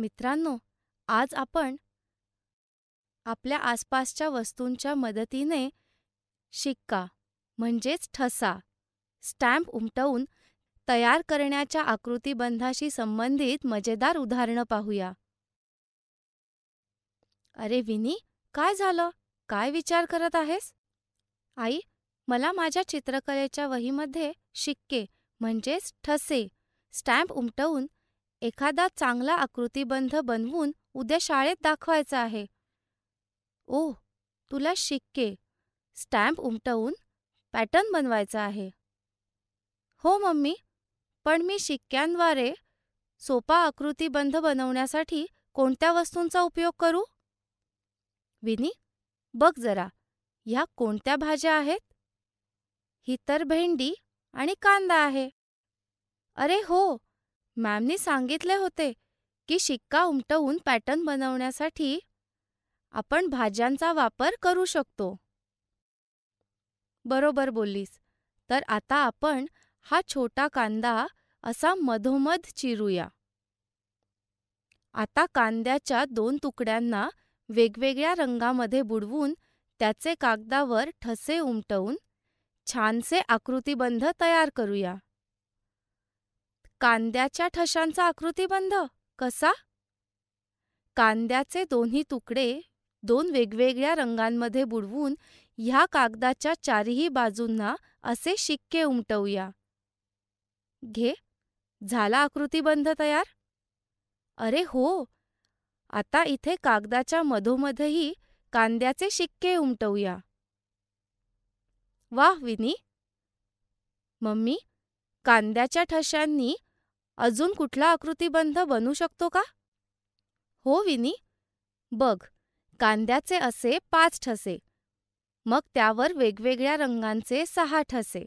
मित्रांनो आज आपण आपल्या आसपासच्या वस्तूंच्या मदतीने शिक्का म्हणजेच ठसा स्टॅम्प उमटवून तयार करण्याच्या आकृतीबंधाशी संबंधित मजेदार उदाहरणं पाहूया अरे विनी काय झालं काय विचार करत आहेस आई मला माझ्या चित्रकलेच्या वहीमध्ये शिक्के म्हणजेच ठसे स्टॅम्प उमटवून एखादा चांगला आकृतीबंध बनवून उद्या शाळेत दाखवायचा आहे ओ तुला शिक्के स्टॅम्प उमटवून पॅटर्न बनवायचा आहे हो मम्मी पण मी शिक्क्यांद्वारे सोपा आकृतीबंध बनवण्यासाठी कोणत्या वस्तूंचा उपयोग करू विनी बघ जरा ह्या कोणत्या भाज्या आहेत ही तर भेंडी आणि कांदा आहे अरे हो मॅमनी सांगितले होते की शिक्का उमटवून पॅटर्न बनवण्यासाठी आपण भाज्यांचा वापर करू शकतो बरोबर बोललीस तर आता आपण हा छोटा कांदा असा मधोमध चिरूया आता कांद्याच्या दोन तुकड्यांना वेगवेगळ्या रंगामध्ये बुडवून त्याचे कागदावर ठसे उमटवून छानसे आकृतिबंध तयार करूया कांद्याच्या ठशांचा आकृतिबंध कसा कांद्याचे दोन्ही तुकडे दोन वेगवेगळ्या रंगांमध्ये बुडवून ह्या कागदाच्या चारही बाजूंना असे शिक्के उमटवूया घे झाला आकृतिबंध तयार अरे हो आता इथे कागदाच्या मधोमधही कांद्याचे शिक्के उमटवूया वाह विनी मम्मी कांद्याच्या ठशांनी अजून कुठला आकृतीबंध बनू शकतो का हो विनी बघ कांद्याचे असे पाच ठसे मग त्यावर वेगवेगळ्या रंगांचे सहा ठसे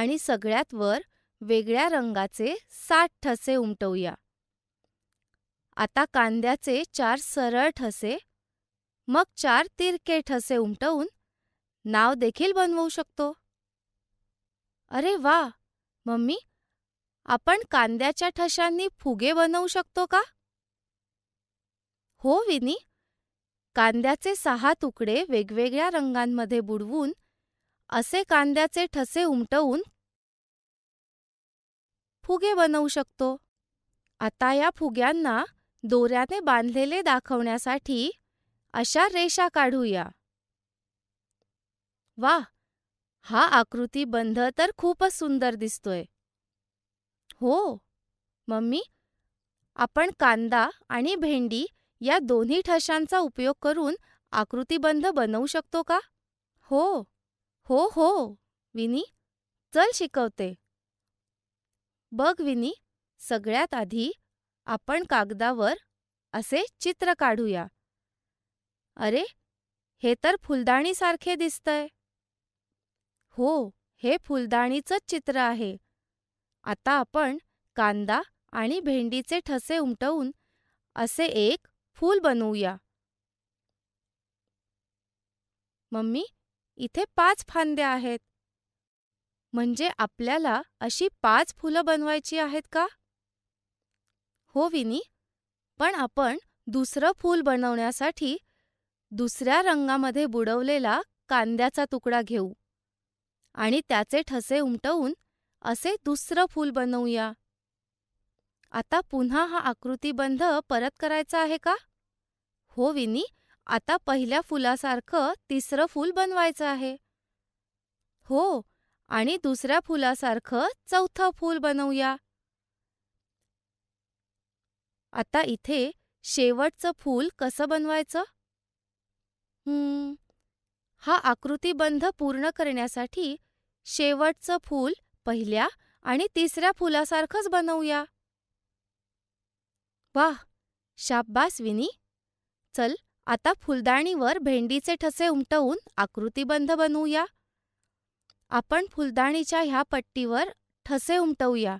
आणि सगळ्यात वर वेगळ्या रंगाचे साठ ठसे उमटवूया आता कांद्याचे चार सरळ ठसे मग चार तिरके ठसे उमटवून नाव देखील बनवू शकतो अरे वा मम्मी आपण कांद्याच्या ठशांनी फुगे बनवू शकतो का हो विनी कांद्याचे सहा तुकडे वेगवेगळ्या रंगांमध्ये बुडवून असे कांद्याचे ठसे उमटवून फुगे बनवू शकतो आता या फुग्यांना दोऱ्याने बांधलेले दाखवण्यासाठी अशा रेषा काढूया वा हा आकृती बंध तर खूपच सुंदर दिसतोय हो मम्मी, आपण कांदा आणि भेंडी या दोन्ही ठशांचा उपयोग करून आकृतिबंध बनवू शकतो का? हो, हो हो विनी, चल शिकवते. बघ विनी, सगळ्यात आधी आपण कागदावर असे चित्र काढूया. अरे, हे तर फुलदाणीसारखे दिसतंय. हो, हे फुलदाणीचंच चित्र आहे. आता आपण कांदा आणि भेंडीचे ठसे उमटवून असे एक फूल बनवूया मम्मी इथे पाच फांद्या आहेत म्हणजे आपल्याला अशी पाच फुलं बनवायची आहेत का हो विनी पण आपण दुसरं फूल बनवण्यासाठी दुसऱ्या रंगामध्ये बुडवलेला कांद्याचा तुकडा घेऊ आणि त्याचे ठसे उमटवून असे दुसरं फूल बनवूया आता पुन्हा हा आकृतीबंध परत करायचा आहे का हो विनी आता पहिल्या फुलासारखं तिसरं फूल बनवायचं आहे हो आणि दुसऱ्या फुलासारखं चौथं फूल बनवूया आता इथे शेवटचं फूल कसं बनवायचं हा आकृतीबंध पूर्ण करण्यासाठी शेवटचं फूल पहिल्या आणि तिसऱ्या फुलासारखंच बनवूया वाह शाब्बास विनी चल आता फुलदाणीवर भेंडीचे ठसे उमटवून आकृतीबंध बनवूया आपण फुलदाणीच्या ह्या पट्टीवर ठसे उमटवूया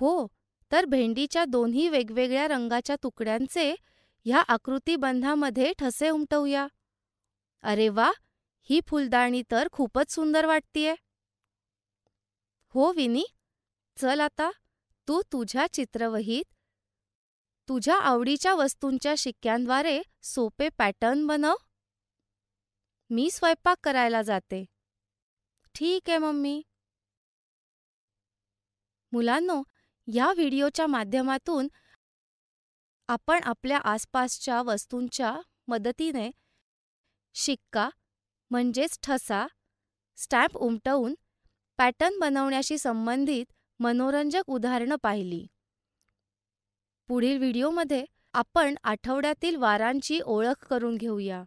हो तर भेंडीच्या दोन्ही वेगवेगळ्या रंगाच्या तुकड्यांचे ह्या आकृतीबंधामध्ये ठसे उमटवूया अरे वा ही फुलदाणी तर खूपच सुंदर वाटतीये हो विनी चल आता तू तुझ्या चित्रवहीत तुझ्या आवडीच्या वस्तूंच्या शिक्क्यांद्वारे सोपे पॅटर्न बनव मी स्वयंपाक करायला जाते ठीक आहे मम्मी मुलांनो या व्हिडिओच्या माध्यमातून आपण आपल्या आसपासच्या वस्तूंच्या मदतीने शिक्का म्हणजेच ठसा स्टॅम्प उमटवून पॅटर्न बनवण्याशी संबंधित मनोरंजक उदाहरणं पाहिली पुढील व्हिडिओमध्ये आपण आठवड्यातील वारांची ओळख करून घेऊया